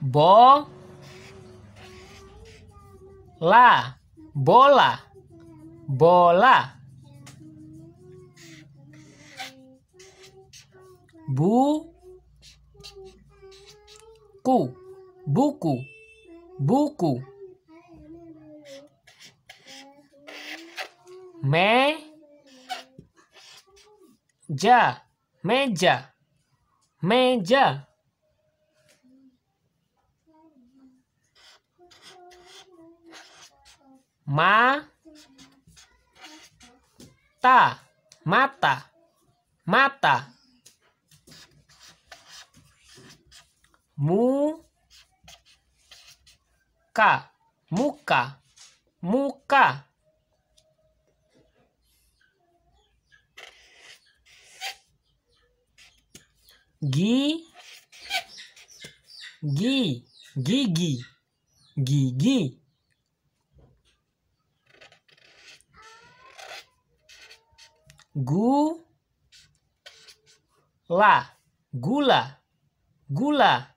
bo la bola bola bu ku buku buku me ja meja meja ma ta mata mata mu ka muka muka gi gi gigi gigi gula gula gula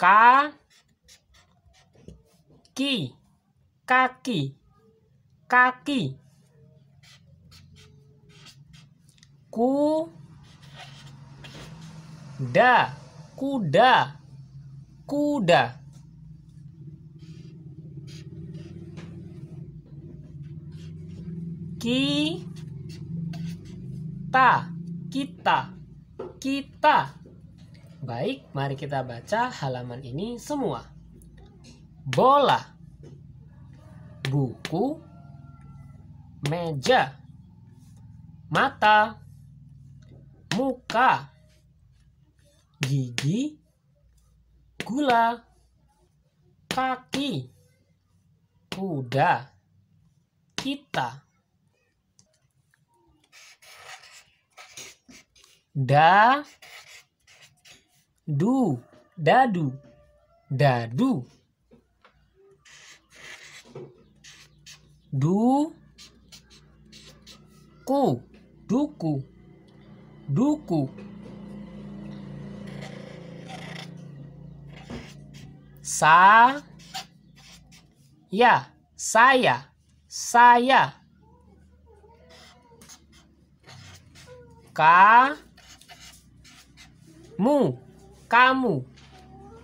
kaki kaki kaki kuda kuda kuda kita kita kita baik mari kita baca halaman ini semua bola buku meja mata muka gigi gula kaki kuda kita da du dadu dadu du ku duku duku sa ya saya saya ka mu kamu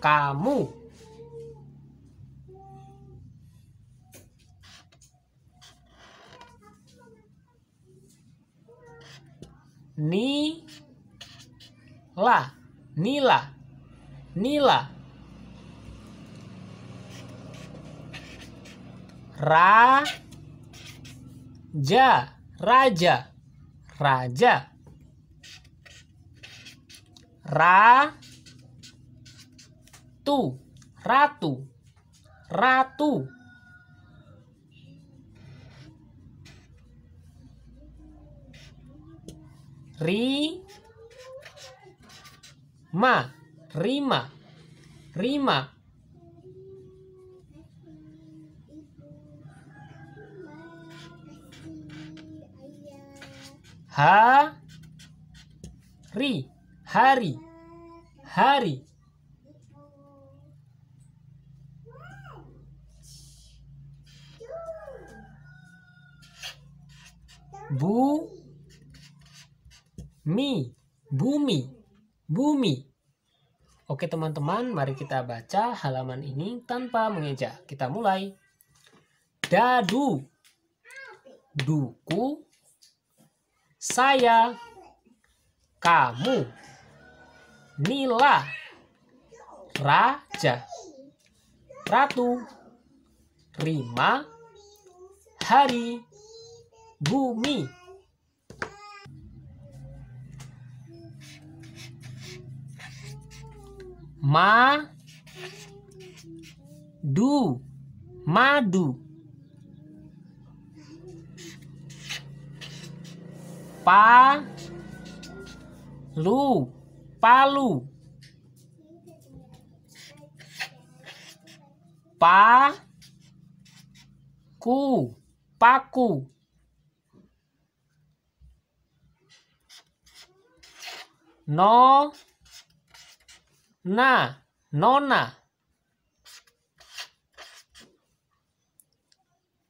kamu ni la nila nila ra ja raja raja ra tu ratu ratu ri ma rima rima ha ri hari hari bu mi bumi bumi Oke teman-teman, mari kita baca halaman ini tanpa mengeja. Kita mulai. Dadu. Duku. Saya. Kamu. Nila Raja Ratu Rima Hari Bumi Ma Du Madu Pa Lu Palu. Paku. Paku. No. Na. Nona.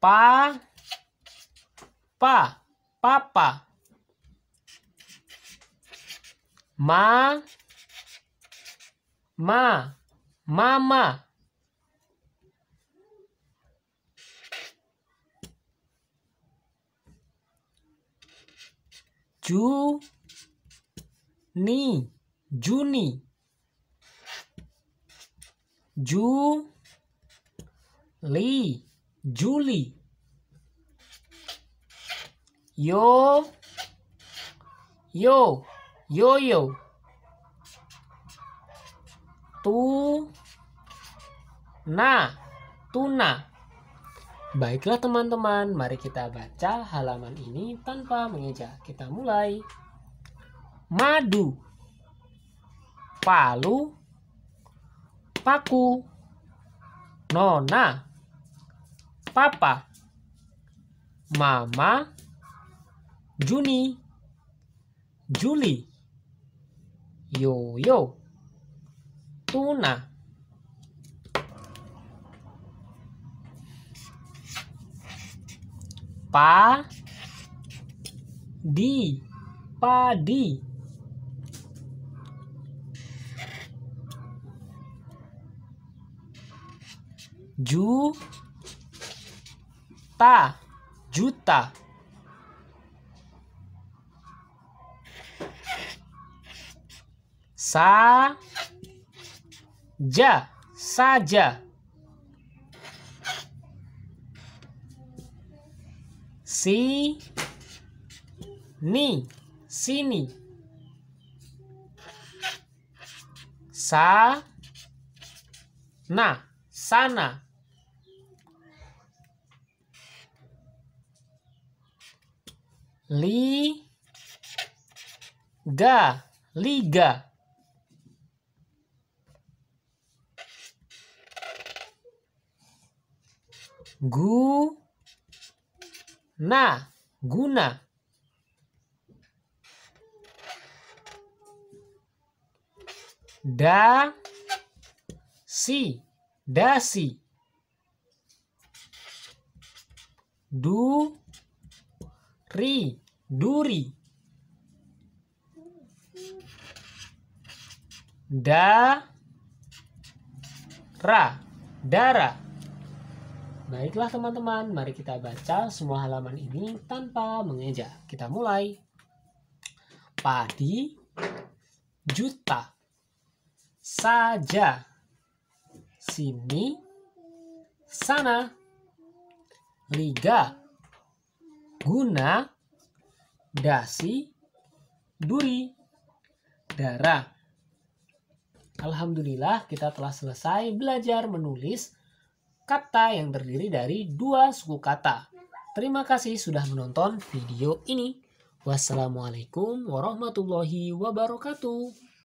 Pa. Pa. Papa. ma ma mama Juni Juni Juli Juli Yo Yo yoyo tuna tuna baiklah teman-teman mari kita baca halaman ini tanpa mengeja kita mulai madu palu paku nona papa mama Juni Juli Yo, tuna, pa, di, padi, ju, ta, juta. ja saja si ni sini sa na sana li ga liga guna guna da si dasi du ri duri da ra dara Baiklah teman-teman, mari kita baca semua halaman ini tanpa mengeja. Kita mulai. Padi, juta, saja, sini, sana, liga, guna, dasi, duri, darah. Alhamdulillah kita telah selesai belajar menulis kata yang terdiri dari dua suku kata. Terima kasih sudah menonton video ini. Wassalamualaikum warahmatullahi wabarakatuh.